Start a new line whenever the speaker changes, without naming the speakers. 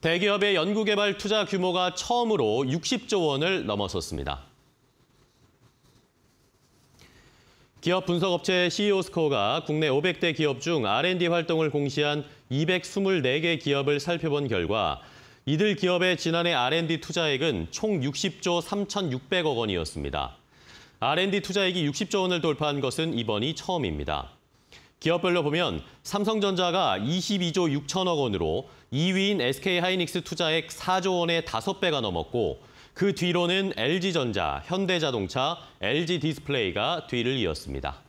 대기업의 연구개발 투자 규모가 처음으로 60조 원을 넘어섰습니다. 기업 분석업체 CEO스코어가 국내 500대 기업 중 R&D 활동을 공시한 224개 기업을 살펴본 결과 이들 기업의 지난해 R&D 투자액은 총 60조 3,600억 원이었습니다. R&D 투자액이 60조 원을 돌파한 것은 이번이 처음입니다. 기업별로 보면 삼성전자가 22조 6천억 원으로 2위인 SK하이닉스 투자액 4조 원의 5배가 넘었고 그 뒤로는 LG전자, 현대자동차, LG디스플레이가 뒤를 이었습니다.